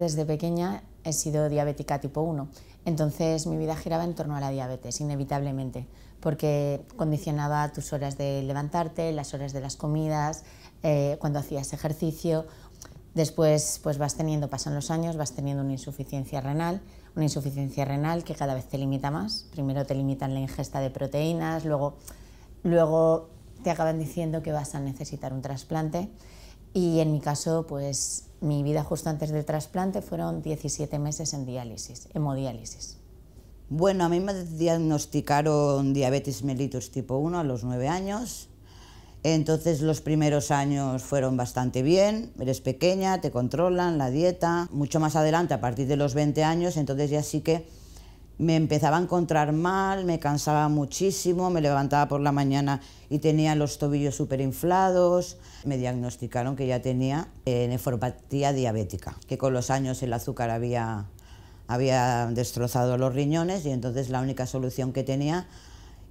Desde pequeña he sido diabética tipo 1, entonces mi vida giraba en torno a la diabetes, inevitablemente, porque condicionaba tus horas de levantarte, las horas de las comidas, eh, cuando hacías ejercicio. Después pues vas teniendo, pasan los años, vas teniendo una insuficiencia renal, una insuficiencia renal que cada vez te limita más. Primero te limitan la ingesta de proteínas, luego, luego te acaban diciendo que vas a necesitar un trasplante y en mi caso pues mi vida justo antes del trasplante fueron 17 meses en diálisis, hemodiálisis. Bueno, a mí me diagnosticaron diabetes mellitus tipo 1 a los 9 años. Entonces los primeros años fueron bastante bien, eres pequeña, te controlan la dieta. Mucho más adelante, a partir de los 20 años, entonces ya sí que me empezaba a encontrar mal, me cansaba muchísimo, me levantaba por la mañana y tenía los tobillos súper inflados. Me diagnosticaron que ya tenía eh, nefropatía diabética, que con los años el azúcar había, había destrozado los riñones y entonces la única solución que tenía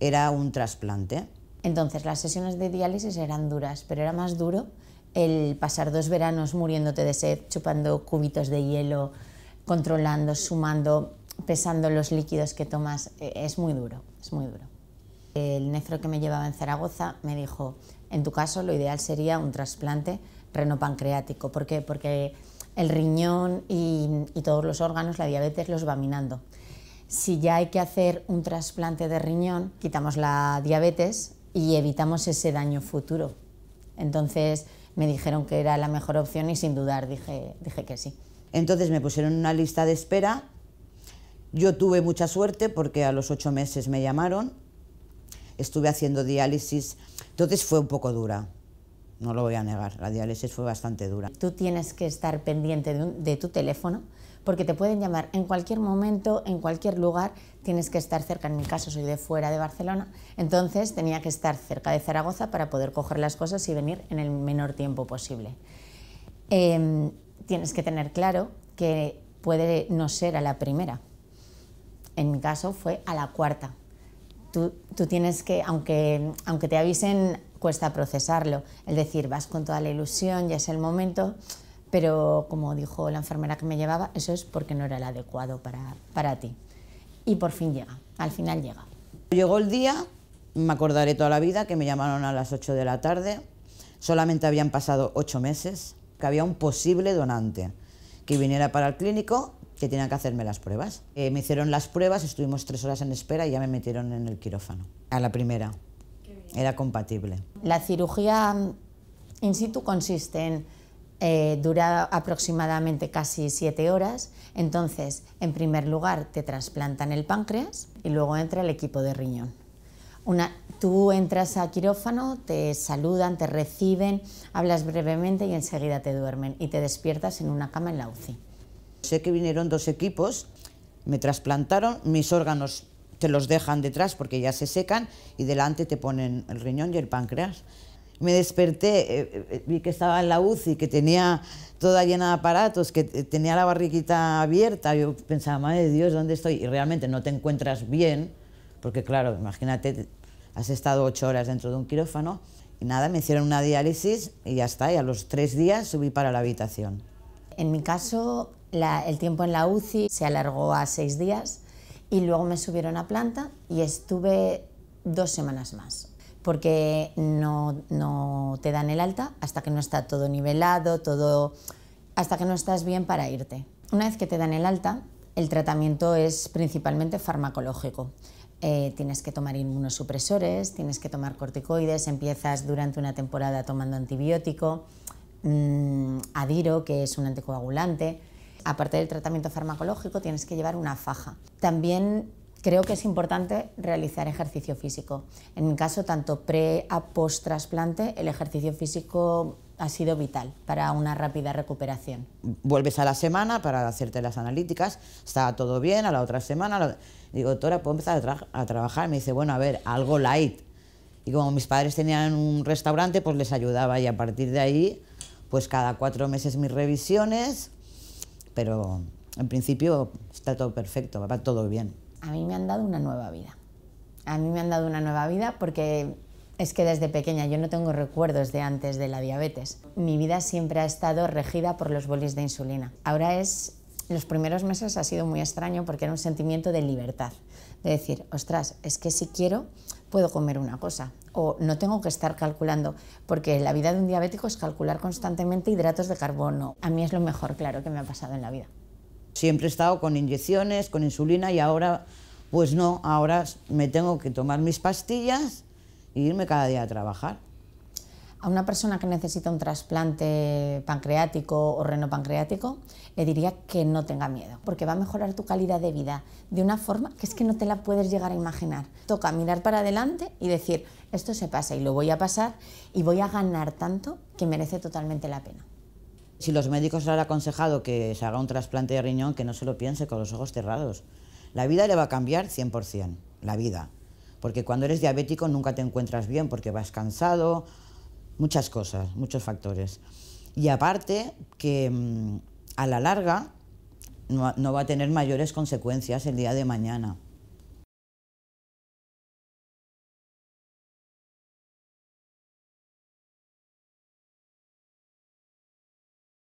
era un trasplante. Entonces las sesiones de diálisis eran duras, pero era más duro el pasar dos veranos muriéndote de sed, chupando cubitos de hielo, controlando, sumando, pesando los líquidos que tomas, eh, es muy duro, es muy duro. El nefro que me llevaba en Zaragoza me dijo, en tu caso lo ideal sería un trasplante renopancreático. ¿Por qué? Porque el riñón y, todos los órganos, la diabetes los va minando. Si ya hay que hacer un trasplante de riñón, quitamos la diabetes y evitamos ese daño futuro. Entonces me dijeron que era la mejor opción y sin dudar dije, dije que sí. Entonces me pusieron una lista de espera yo tuve mucha suerte porque a los ocho meses me llamaron, estuve haciendo diálisis, entonces fue un poco dura, no lo voy a negar, la diálisis fue bastante dura. Tú tienes que estar pendiente de, tu teléfono porque te pueden llamar en cualquier momento, en cualquier lugar, tienes que estar cerca, en mi caso soy de fuera de Barcelona, entonces tenía que estar cerca de Zaragoza para poder coger las cosas y venir en el menor tiempo posible. Em, tienes que tener claro que puede no ser a la primera, en mi caso fue a la cuarta. Tú, tienes que, aunque, aunque te avisen, cuesta procesarlo. Es decir, vas con toda la ilusión, ya es el momento, pero como dijo la enfermera que me llevaba, eso es porque no era el adecuado para, para ti. Y por fin llega, al final llega. Llegó el día, me acordaré toda la vida, que me llamaron a las 8 de la tarde, solamente habían pasado 8 meses, que había un posible donante que viniera para el clínico que tenían que hacerme las pruebas. Eh, me hicieron las pruebas, estuvimos tres horas en espera y ya me metieron en el quirófano. A la primera. Era compatible. La cirugía in situ consiste en eh, dura aproximadamente casi siete horas. Entonces, en primer lugar, te trasplantan el páncreas y luego entra el equipo de riñón. Una, tú entras a quirófano, te saludan, te reciben, hablas brevemente y enseguida te duermen y te despiertas en una cama en la UCI. Sé que vinieron dos equipos, me trasplantaron, mis órganos te los dejan detrás porque ya se secan y delante te ponen el riñón y el páncreas. Me desperté, eh, eh, vi que estaba en la UCI, que tenía toda llena de aparatos, que eh, tenía la barriguita abierta. Yo pensaba, madre de Dios, ¿dónde estoy? Y realmente no te encuentras bien, porque claro, imagínate, has estado ocho horas dentro de un quirófano. Y nada, me hicieron una diálisis y ya está. Y a los tres días subí para la habitación. En mi caso, el tiempo en la UCI se alargó a seis días y luego me subieron a planta y estuve dos semanas más porque no, no, te dan el alta hasta que no está todo nivelado, todo hasta que no estás bien para irte. Una vez que te dan el alta, el tratamiento es principalmente farmacológico. Eh, tienes que tomar inmunosupresores, tienes que tomar corticoides, empiezas durante una temporada tomando antibiótico, mm, adiro, que es un anticoagulante, aparte del tratamiento farmacológico, tienes que llevar una faja. También creo que es importante realizar ejercicio físico. En mi caso, tanto pre a post trasplante, el ejercicio físico ha sido vital para una rápida recuperación. Vuelves a la semana para hacerte las analíticas, está todo bien, a la otra semana digo, doctora, puedo empezar a, a trabajar. Me dice, bueno, a ver, algo light. Y como mis padres tenían un restaurante, pues les ayudaba y a partir de ahí, pues cada cuatro meses mis revisiones, pero en principio está todo perfecto, va todo bien. A mí me han dado una nueva vida. A mí me han dado una nueva vida porque es que desde pequeña yo no tengo recuerdos de antes de la diabetes. Mi vida siempre ha estado regida por los bolis de insulina. Ahora es los primeros meses ha sido muy extraño porque era un sentimiento de libertad, de decir, ostras, es que si quiero puedo comer una cosa o no tengo que estar calculando, porque la vida de un diabético es calcular constantemente hidratos de carbono. A mí es lo mejor, claro, que me ha pasado en la vida. Siempre he estado con inyecciones, con insulina y ahora, pues no, ahora me tengo que tomar mis pastillas e irme cada día a trabajar. A una persona que necesita un trasplante pancreático o renopancreático, le diría que no tenga miedo, porque va a mejorar tu calidad de vida de una forma que es que no te la puedes llegar a imaginar. Toca mirar para adelante y decir, esto se pasa y lo voy a pasar y voy a ganar tanto que merece totalmente la pena. Si los médicos han aconsejado que se haga un trasplante de riñón, que no se lo piense con los ojos cerrados. La vida le va a cambiar 100%, la vida. Porque cuando eres diabético nunca te encuentras bien porque vas cansado, muchas cosas, muchos factores. Y aparte que mm, a la larga no, va a tener mayores consecuencias el día de mañana.